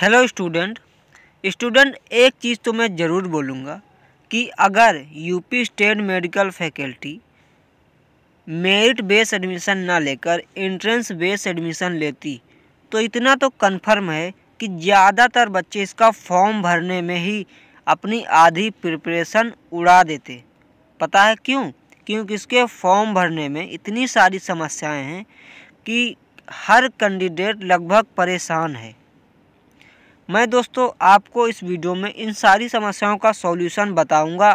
hello student student एक चीज़ तो मैं ज़रूर बोलूँगा कि अगर UP state medical faculty merit base admission ना लेकर एंट्रेंस बेस एडमिशन लेती तो इतना तो कन्फर्म है कि ज़्यादातर बच्चे इसका फॉर्म भरने में ही अपनी आधी प्रिपरेशन उड़ा देते पता है क्यों क्योंकि इसके फॉर्म भरने में इतनी सारी समस्याएँ हैं कि हर कैंडिडेट लगभग परेशान है मैं दोस्तों आपको इस वीडियो में इन सारी समस्याओं का सॉल्यूशन बताऊंगा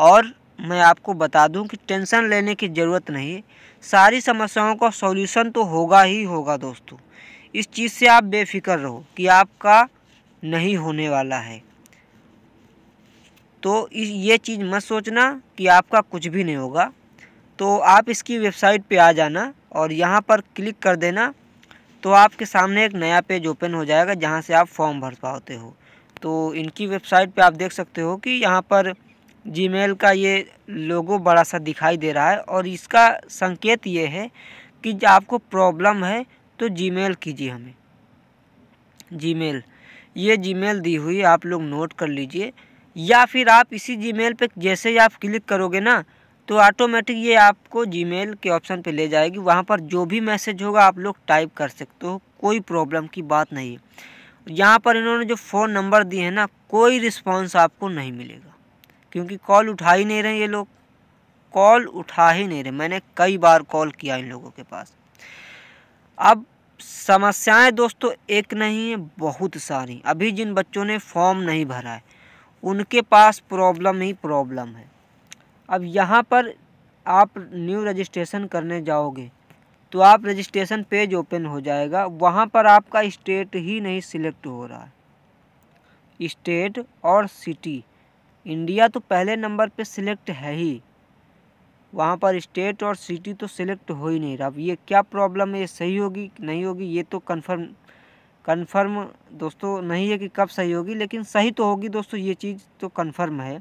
और मैं आपको बता दूं कि टेंशन लेने की ज़रूरत नहीं सारी समस्याओं का सॉल्यूशन तो होगा ही होगा दोस्तों इस चीज़ से आप बेफिक्र रहो कि आपका नहीं होने वाला है तो ये चीज़ मत सोचना कि आपका कुछ भी नहीं होगा तो आप इसकी वेबसाइट पे आ जाना और यहाँ पर क्लिक कर देना तो आपके सामने एक नया पेज ओपन हो जाएगा जहाँ से आप फॉर्म भर पाते हो तो इनकी वेबसाइट पे आप देख सकते हो कि यहाँ पर जीमेल का ये लोगो बड़ा सा दिखाई दे रहा है और इसका संकेत ये है कि आपको प्रॉब्लम है तो जीमेल कीजिए हमें जीमेल ये जीमेल दी हुई आप लोग नोट कर लीजिए या फिर आप इसी जीमेल पे जैसे ही आप क्लिक करोगे ना तो ऑटोमेटिक ये आपको जीमेल के ऑप्शन पे ले जाएगी वहाँ पर जो भी मैसेज होगा आप लोग टाइप कर सकते हो कोई प्रॉब्लम की बात नहीं है यहाँ पर इन्होंने जो फ़ोन नंबर दिए हैं ना कोई रिस्पॉन्स आपको नहीं मिलेगा क्योंकि कॉल उठा ही नहीं रहे ये लोग कॉल उठा ही नहीं रहे मैंने कई बार कॉल किया इन लोगों के पास अब समस्याएं दोस्तों एक नहीं है बहुत सारी अभी जिन बच्चों ने फॉर्म नहीं भरा है उनके पास प्रॉब्लम ही प्रॉब्लम है अब यहाँ पर आप न्यू रजिस्ट्रेशन करने जाओगे तो आप रजिस्ट्रेशन पेज ओपन हो जाएगा वहाँ पर आपका स्टेट ही नहीं सिलेक्ट हो रहा है स्टेट और सिटी इंडिया तो पहले नंबर पे सिलेक्ट है ही वहाँ पर स्टेट और सिटी तो सिलेक्ट हो ही नहीं रहा अब ये क्या प्रॉब्लम है ये सही होगी नहीं होगी ये तो कंफर्म कंफर्म दोस्तों नहीं है कि कब सही होगी लेकिन सही तो होगी दोस्तों ये चीज़ तो कंफर्म है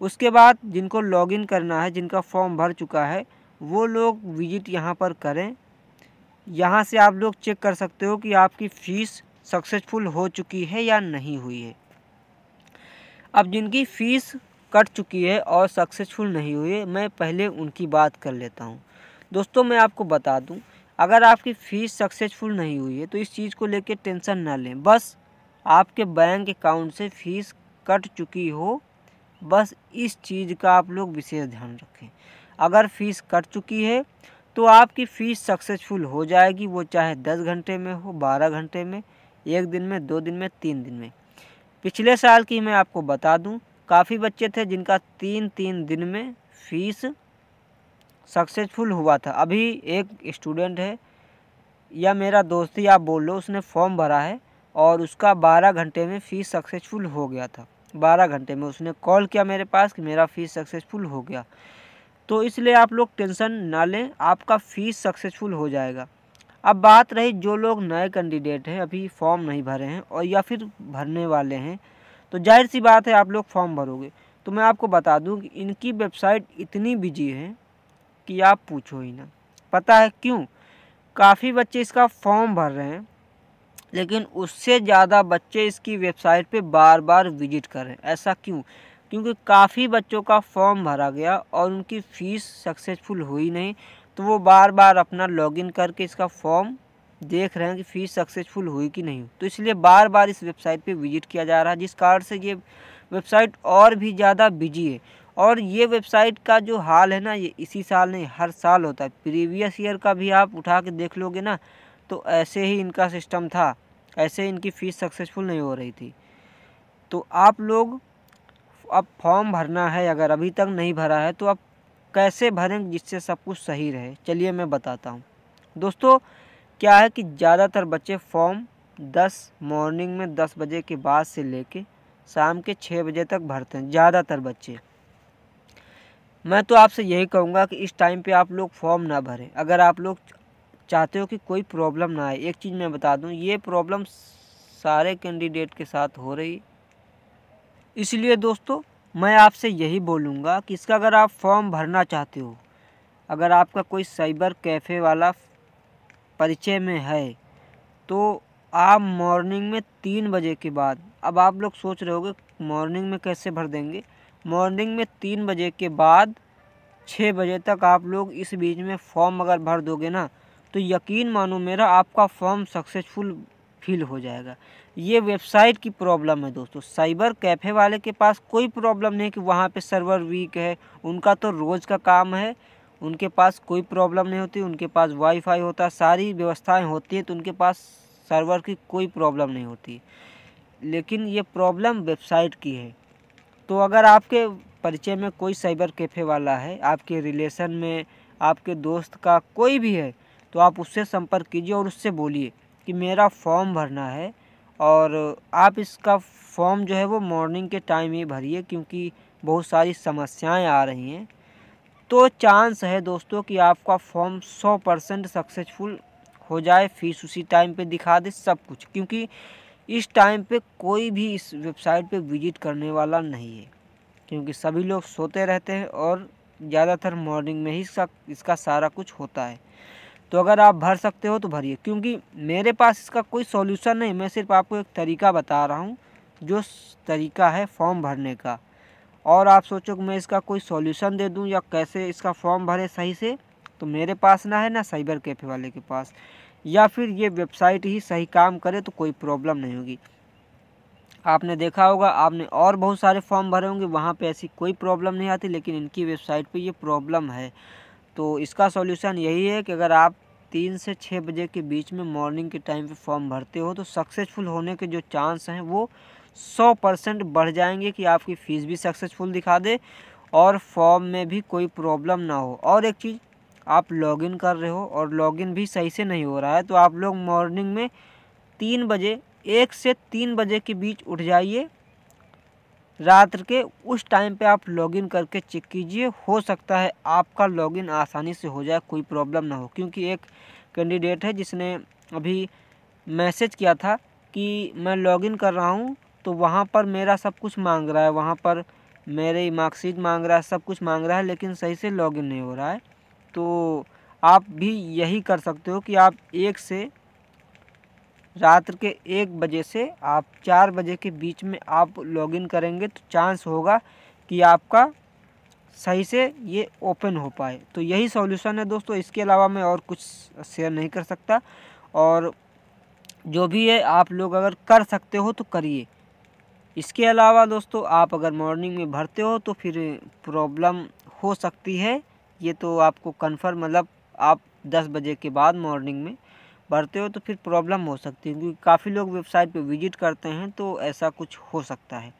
उसके बाद जिनको लॉगिन करना है जिनका फॉर्म भर चुका है वो लोग विजिट यहाँ पर करें यहाँ से आप लोग चेक कर सकते हो कि आपकी फ़ीस सक्सेसफुल हो चुकी है या नहीं हुई है अब जिनकी फ़ीस कट चुकी है और सक्सेसफुल नहीं हुई है मैं पहले उनकी बात कर लेता हूँ दोस्तों मैं आपको बता दूँ अगर आपकी फ़ीस सक्सेसफुल नहीं हुई है तो इस चीज़ को लेकर टेंशन ना लें बस आपके बैंक अकाउंट से फ़ीस कट चुकी हो बस इस चीज़ का आप लोग विशेष ध्यान रखें अगर फ़ीस कट चुकी है तो आपकी फ़ीस सक्सेसफुल हो जाएगी वो चाहे दस घंटे में हो बारह घंटे में एक दिन में दो दिन में तीन दिन में पिछले साल की मैं आपको बता दूं काफ़ी बच्चे थे जिनका तीन तीन दिन में फीस सक्सेसफुल हुआ था अभी एक स्टूडेंट है या मेरा दोस्त ही आप बोल लो उसने फॉर्म भरा है और उसका बारह घंटे में फ़ीस सक्सेसफुल हो गया था बारह घंटे में उसने कॉल किया मेरे पास कि मेरा फ़ीस सक्सेसफुल हो गया तो इसलिए आप लोग टेंशन ना लें आपका फ़ीस सक्सेसफुल हो जाएगा अब बात रही जो लोग नए कैंडिडेट हैं अभी फॉर्म नहीं भरे हैं और या फिर भरने वाले हैं तो जाहिर सी बात है आप लोग फॉर्म भरोगे तो मैं आपको बता दूं कि इनकी वेबसाइट इतनी बिजी है कि आप पूछो ही ना पता है क्यों काफ़ी बच्चे इसका फॉर्म भर रहे हैं लेकिन उससे ज़्यादा बच्चे इसकी वेबसाइट पे बार बार विजिट करें ऐसा क्यों क्योंकि काफ़ी बच्चों का फॉर्म भरा गया और उनकी फ़ीस सक्सेसफुल हुई नहीं तो वो बार बार अपना लॉगिन करके इसका फॉर्म देख रहे हैं कि फ़ीस सक्सेसफुल हुई कि नहीं तो इसलिए बार बार इस वेबसाइट पे विजिट किया जा रहा है जिस कारण से ये वेबसाइट और भी ज़्यादा बिजी है और ये वेबसाइट का जो हाल है ना ये इसी साल नहीं हर साल होता है प्रीवियस ईयर का भी आप उठा के देख लोगे ना तो ऐसे ही इनका सिस्टम था ऐसे इनकी फ़ीस सक्सेसफुल नहीं हो रही थी तो आप लोग अब फॉर्म भरना है अगर अभी तक नहीं भरा है तो आप कैसे भरें जिससे सब कुछ सही रहे चलिए मैं बताता हूँ दोस्तों क्या है कि ज़्यादातर बच्चे फॉर्म दस मॉर्निंग में दस बजे के बाद से लेके शाम के छः बजे तक भरते हैं ज़्यादातर बच्चे मैं तो आपसे यही कहूँगा कि इस टाइम पे आप लोग फॉर्म ना भरें अगर आप लोग चाहते हो कि कोई प्रॉब्लम ना आए एक चीज़ मैं बता दूं ये प्रॉब्लम सारे कैंडिडेट के साथ हो रही इसलिए दोस्तों मैं आपसे यही बोलूँगा कि इसका अगर आप फॉर्म भरना चाहते हो अगर आपका कोई साइबर कैफ़े वाला परिचय में है तो आप मॉर्निंग में तीन बजे के बाद अब आप लोग सोच रहे होगे मॉर्निंग में कैसे भर देंगे मॉर्निंग में तीन बजे के बाद छः बजे तक आप लोग इस बीच में फॉर्म अगर भर दोगे ना तो यकीन मानो मेरा आपका फॉर्म सक्सेसफुल फील हो जाएगा ये वेबसाइट की प्रॉब्लम है दोस्तों साइबर कैफ़े वाले के पास कोई प्रॉब्लम नहीं कि वहाँ पे सर्वर वीक है उनका तो रोज़ का काम है उनके पास कोई प्रॉब्लम नहीं होती उनके पास वाईफाई होता सारी व्यवस्थाएं होती हैं तो उनके पास सर्वर की कोई प्रॉब्लम नहीं होती लेकिन ये प्रॉब्लम वेबसाइट की है तो अगर आपके परिचय में कोई साइबर कैफ़े वाला है आपके रिलेशन में आपके दोस्त का कोई भी है तो आप उससे संपर्क कीजिए और उससे बोलिए कि मेरा फॉर्म भरना है और आप इसका फॉर्म जो है वो मॉर्निंग के टाइम ही भरिए क्योंकि बहुत सारी समस्याएं आ रही हैं तो चांस है दोस्तों कि आपका फॉर्म सौ परसेंट सक्सेसफुल हो जाए फीस उसी टाइम पे दिखा दे सब कुछ क्योंकि इस टाइम पे कोई भी इस वेबसाइट पे विजिट करने वाला नहीं है क्योंकि सभी लोग सोते रहते हैं और ज़्यादातर मॉर्निंग में ही इसका इसका सारा कुछ होता है तो अगर आप भर सकते हो तो भरिए क्योंकि मेरे पास इसका कोई सॉल्यूशन नहीं मैं सिर्फ आपको एक तरीका बता रहा हूँ जो तरीका है फॉर्म भरने का और आप सोचो कि मैं इसका कोई सॉल्यूशन दे दूँ या कैसे इसका फॉर्म भरे सही से तो मेरे पास ना है ना साइबर कैफ़े वाले के पास या फिर ये वेबसाइट ही सही काम करे तो कोई प्रॉब्लम नहीं होगी आपने देखा होगा आपने और बहुत सारे फॉर्म भरे होंगे वहाँ पे ऐसी कोई प्रॉब्लम नहीं आती लेकिन इनकी वेबसाइट पे ये प्रॉब्लम है तो इसका सॉल्यूशन यही है कि अगर आप तीन से छः बजे के बीच में मॉर्निंग के टाइम पे फॉर्म भरते हो तो सक्सेसफुल होने के जो चांस हैं वो सौ परसेंट बढ़ जाएंगे कि आपकी फ़ीस भी सक्सेसफुल दिखा दे और फॉर्म में भी कोई प्रॉब्लम ना हो और एक चीज़ आप लॉगिन कर रहे हो और लॉगिन भी सही से नहीं हो रहा है तो आप लोग मॉर्निंग में तीन बजे एक से तीन बजे के बीच उठ जाइए रात्र के उस टाइम पे आप लॉगिन करके चेक कीजिए हो सकता है आपका लॉगिन आसानी से हो जाए कोई प्रॉब्लम ना हो क्योंकि एक कैंडिडेट है जिसने अभी मैसेज किया था कि मैं लॉगिन कर रहा हूँ तो वहाँ पर मेरा सब कुछ मांग रहा है वहाँ पर मेरे मार्कशीट मांग रहा है सब कुछ मांग रहा है लेकिन सही से लॉगिन नहीं हो रहा है तो आप भी यही कर सकते हो कि आप एक से रात के एक बजे से आप चार बजे के बीच में आप लॉगिन करेंगे तो चांस होगा कि आपका सही से ये ओपन हो पाए तो यही सॉल्यूशन है दोस्तों इसके अलावा मैं और कुछ शेयर नहीं कर सकता और जो भी है आप लोग अगर कर सकते हो तो करिए इसके अलावा दोस्तों आप अगर मॉर्निंग में भरते हो तो फिर प्रॉब्लम हो सकती है ये तो आपको कन्फर्म मतलब आप 10 बजे के बाद मॉर्निंग में भरते हो तो फिर प्रॉब्लम हो सकती है क्योंकि काफ़ी लोग वेबसाइट पर विजिट करते हैं तो ऐसा कुछ हो सकता है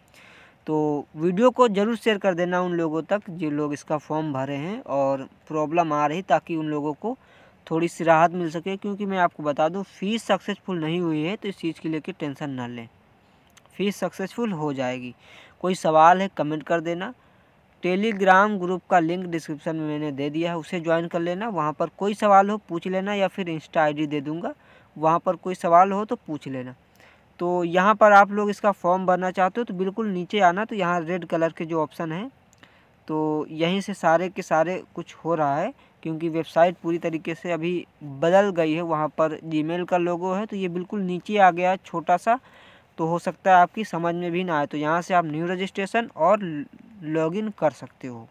तो वीडियो को ज़रूर शेयर कर देना उन लोगों तक जो लोग इसका फॉर्म भरे हैं और प्रॉब्लम आ रही ताकि उन लोगों को थोड़ी सी राहत मिल सके क्योंकि मैं आपको बता दूँ फीस सक्सेसफुल नहीं हुई है तो इस चीज़ के लेकर टेंशन ना लें फीस सक्सेसफुल हो जाएगी कोई सवाल है कमेंट कर देना टेलीग्राम ग्रुप का लिंक डिस्क्रिप्शन में मैंने दे दिया है उसे ज्वाइन कर लेना वहाँ पर कोई सवाल हो पूछ लेना या फिर इंस्टा आईडी दे दूँगा वहाँ पर कोई सवाल हो तो पूछ लेना तो यहाँ पर आप लोग इसका फॉर्म भरना चाहते हो तो बिल्कुल नीचे आना तो यहाँ रेड कलर के जो ऑप्शन हैं तो यहीं से सारे के सारे कुछ हो रहा है क्योंकि वेबसाइट पूरी तरीके से अभी बदल गई है वहाँ पर जी का लोगो है तो ये बिल्कुल नीचे आ गया छोटा सा तो हो सकता है आपकी समझ में भी ना आए तो यहाँ से आप न्यू रजिस्ट्रेशन और लॉगिन कर सकते हो